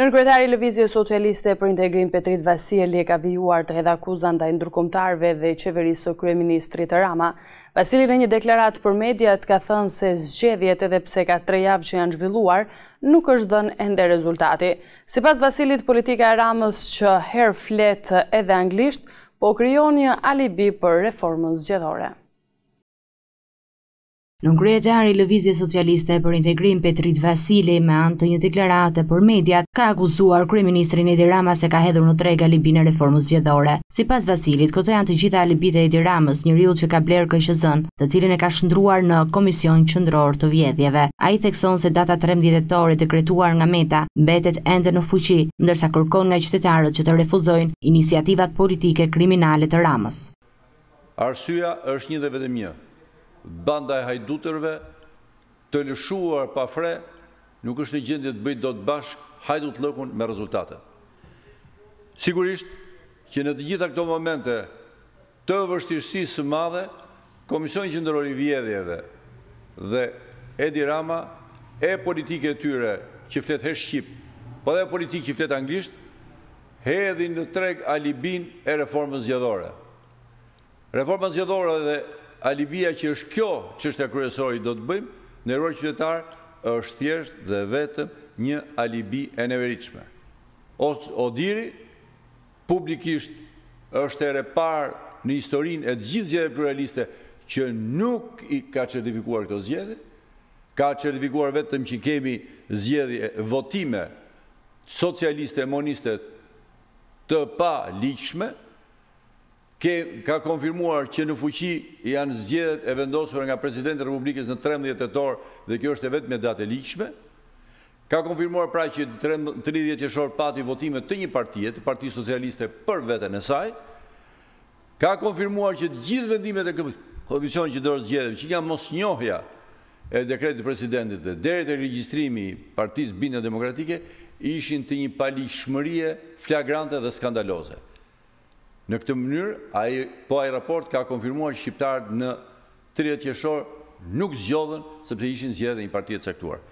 i Lëvizje Socialiste për integrim Petrit Vasili e ka vijuar të edhe kuzan të ndrukomtarve dhe qeverisë o Kryeministrit Rama. Vasili në një deklarat për mediat ka thënë se zgjedhjet edhe pse ka tre javë që janë zhvilluar, nuk është dënë ende rezultati. Si pas Vasilit, politika e Ramës që herë fletë edhe anglisht, po kryon një alibi për reformën zgjedhore. Në kryetar i Lëvizje Socialiste për integrim Petrit Vasili me anë të një deklarate për mediat, ka akuzuar Kryeministrin Edi Rama se ka hedhur në trega libin e reformës gjithore. Si pas Vasilit, këto janë të gjitha libit e Edi Ramës, një riu që ka blerë këshëzën, të cilin e ka shëndruar në Komision Qëndror të Vjedhjeve. A i thekson se data 13 djetetore të kretuar nga meta, betet ende në fuqi, ndërsa kërkon nga qytetarët që të refuzojnë iniciativat politike kriminalit të Ramës. Arsua është një dhe vetëm një, banda e hajduterve, të lëshuar pa fre, nuk është një gjendje të bëjtë do të bashk hajdu të lëkun me rezultate Sigurisht që në të gjitha këto momente të vështirësi së madhe, Komision Gjendëror i Vjedhjeve dhe Edi Rama e politike të tyre që fletë he Shqip, po dhe politikë që fletë anglisht, he edhin në treg alibin e reformën zjedhore. Reformën zjedhore dhe alibia që është kjo që është e kryesori do të bëjmë, në eroj qytetarë është thjesht dhe vetëm një alibi e neveriqme. Odiri publikisht është e parë në historinë e gjithë zjedhe pluraliste që nuk i ka certifikuar këto zjedhe, ka certifikuar vetëm që kemi zjedhe votime socialiste e moniste të pa liqme, ka konfirmuar që në fuqi janë zgjedet e vendosur nga Presidente Republikës në 13 e dhe kjo është e vetë me date liqme, ka konfirmuar praj që 30 e shorë pati votime të një partijet, Parti Socialiste për vete e saj, ka konfirmuar që gjithë vendimet e këpët, kodision që dorë zgjedet, që nga mos njohja e dekretit të presidentit dhe deret e registrimi partijës bine demokratike, ishin të një pali shmërie flagrante dhe skandalose. Në këtë mënyrë, po ajë raport ka konfirmuar që shqiptarët në 30 jeshorë nuk zgjodhen, sepse ishin zgjede një partijet sektuar.